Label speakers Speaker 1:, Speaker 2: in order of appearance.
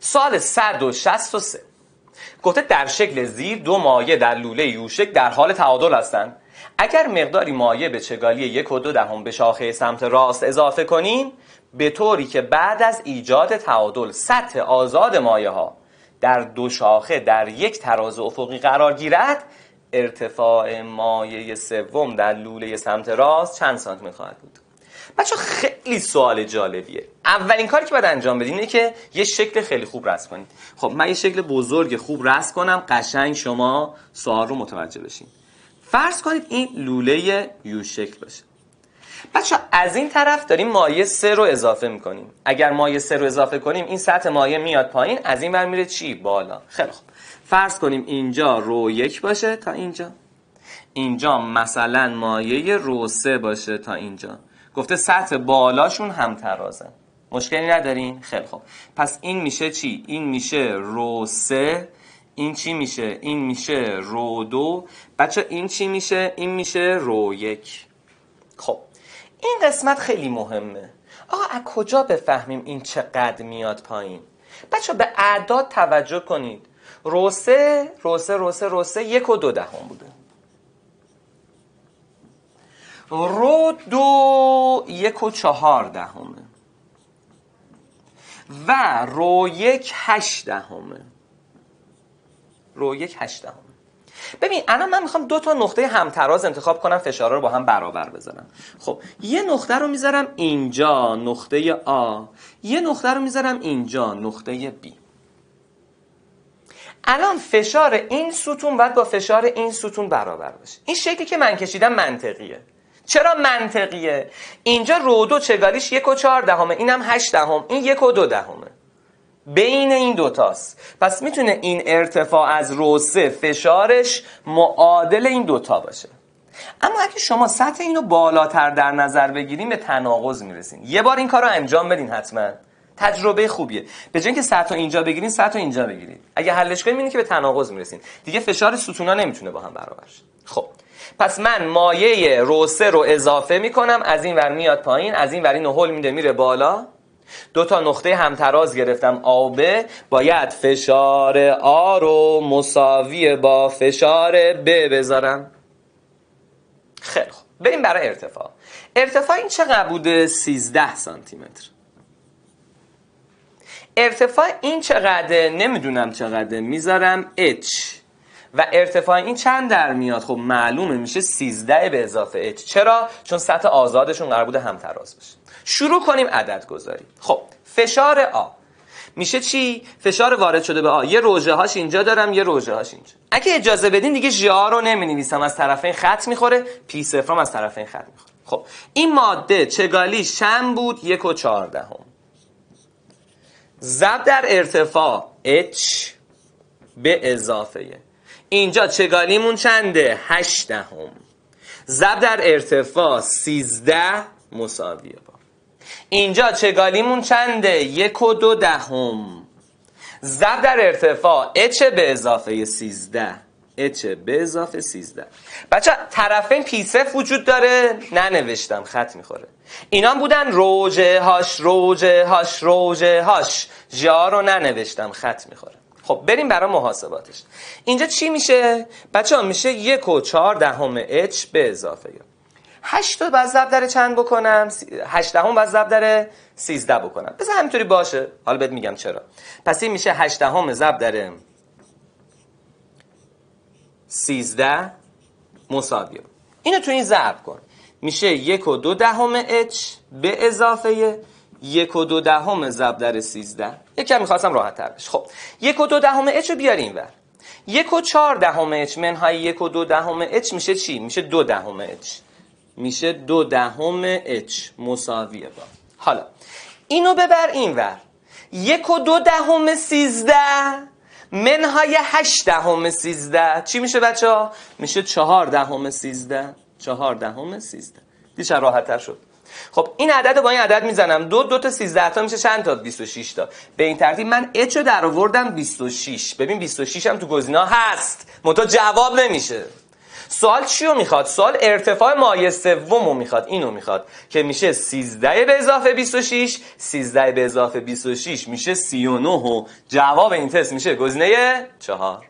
Speaker 1: سال 163 گفته در شکل زیر دو مایه در لوله یوشک در حال تعادل هستند اگر مقداری مایه به چگالی یک و دو دهم به شاخه سمت راست اضافه کنیم به طوری که بعد از ایجاد تعادل سطح آزاد مایه ها در دو شاخه در یک تراز افقی قرار گیرد ارتفاع مایه سوم در لوله سمت راست چند سانت می خواهد بود بچه خیلی سوال جالبیه اولین کاری که باید انجام بدین اینه که یه شکل خیلی خوب رسم کنید خب من یه شکل بزرگ خوب رسم کنم قشنگ شما سوال رو متوجه بشین فرض کنید این لوله یو شکل باشه بچه از این طرف داریم مایه سه رو اضافه میکنیم اگر مایه سه رو اضافه کنیم این سطح مایه میاد پایین از این بر میره چی بالا خیلی خوب فرض کنیم اینجا رو یک باشه تا اینجا اینجا مثلا مایع رو باشه تا اینجا گفته سطح بالاشون هم ترازه مشکلی ندارین؟ خیلی خوب پس این میشه چی؟ این میشه رو سه این چی میشه؟ این میشه رو دو بچه این چی میشه؟ این میشه رو یک خب این قسمت خیلی مهمه آقا از کجا بفهمیم این چقدر میاد پایین؟ بچه به اعداد توجه کنید رو سه رو سه رو سه رو یک و دو دهم بوده رو دو یک و چهار دهمه و رو یک هشت دهمه رو یک هشت دهمه ببین الان من میخوام دو تا نقطه همتراز انتخاب کنم فشارها رو با هم برابر بذارم خب یه نقطه رو میذارم اینجا نقطه آ یه نقطه رو میذارم اینجا نقطه B الان فشار این ستون باید با فشار این ستون برابر بشه این شکلی که من کشیدم منطقیه چرا منطقیه اینجا رو دو چگالیش یک و چهار دهمه اینم هشت دهم این یک و دو دهمه بین این دوتاست پس میتونه این ارتفاع از رو سه فشارش معادل این دوتا باشه اما اگه شما سطح اینو بالاتر در نظر بگیریم به تناقض میرسین یه بار این کار رو انجام بدین حتما تجربه خوبیه به جای اینکه سطح اینجا بگیرین سطح اینجا بگیرید اگه حلش کنیم اینه که به تناقض میرسین دیگه فشار ستونا نمیتونه با هم برابر خب پس من مایه روسه رو اضافه میکنم از این ور میاد پایین از این ور اینو هل میده میره بالا دو تا نقطه همتراز گرفتم آبه باید فشار آ رو مساوی با فشار ب بذارم خیلی خوب بریم برای ارتفاع ارتفاع این چقدر بوده 13 سانتی متر ارتفاع این چقدر نمیدونم چقدر میذارم H و ارتفاع این چند در میاد خب معلومه میشه 13 به اضافه h چرا چون سطح آزادشون قرار بوده همتراز بشه شروع کنیم عدد گذاری خب فشار آ میشه چی فشار وارد شده به آ یه روژه هاش اینجا دارم یه روژه هاش اینجا اگه اجازه بدین دیگه ژا رو نمینویسم از طرفین خط میخوره پی صفرم از طرفین خط میخوره خب این ماده چگالی شم بود یک و چهاردهم زب در ارتفاع h به اضافه اینجا چگالیمون چنده؟ هشت دهم ضب در ارتفاع سیزده مساویه با اینجا چگالیمون چنده؟ یک و دو دهم زب در ارتفاع اچ به اضافه سیزده اچ به اضافه سیزده؟ بچه طرفین پیسف وجود داره ننوشتم خط میخوره اینا بودن روجه هاش روجه هاش روجه هاش جا رو ننوشتم خط میخوره خب بریم برای محاسباتش اینجا چی میشه؟ بچه ها میشه یک و چهار دهم اچ به اضافه هشت رو باید چند بکنم هشت دهم باید ضرب در بکنم بذار همینطوری باشه حالا بهت میگم چرا پس این میشه هشت دهم ضرب در سیزده مساویه اینو تو این ضرب کن میشه یک و دو دهم اچ به اضافه یک و دو دهم ضرب در سیزده یکم میخواستم راحت تر بشه خب یک و دو دهم اچ رو بیاریم ور یک و چهار دهم اچ منهای یک و دو دهم اچ میشه چی؟ میشه دو دهم اچ میشه دو دهم اچ مساویه با حالا اینو ببر این ور یک و دو دهم سیزده منهای هشت دهم سیزده چی میشه بچه ها؟ میشه چهار دهم سیزده چهار دهم سیزده دیشه راحت تر شد خب این عدد رو با این عدد میزنم دو دو تا 13 تا میشه چند تا 26 تا به این ترتیب من اچ رو در آوردم 26 ببین 26 هم تو گزینا هست منتها جواب نمیشه سوال چی رو میخواد سوال ارتفاع مایه سوم رو میخواد اینو میخواد که میشه 13 به اضافه 26 13 به اضافه 26 میشه 39 و جواب این تست میشه گزینه 4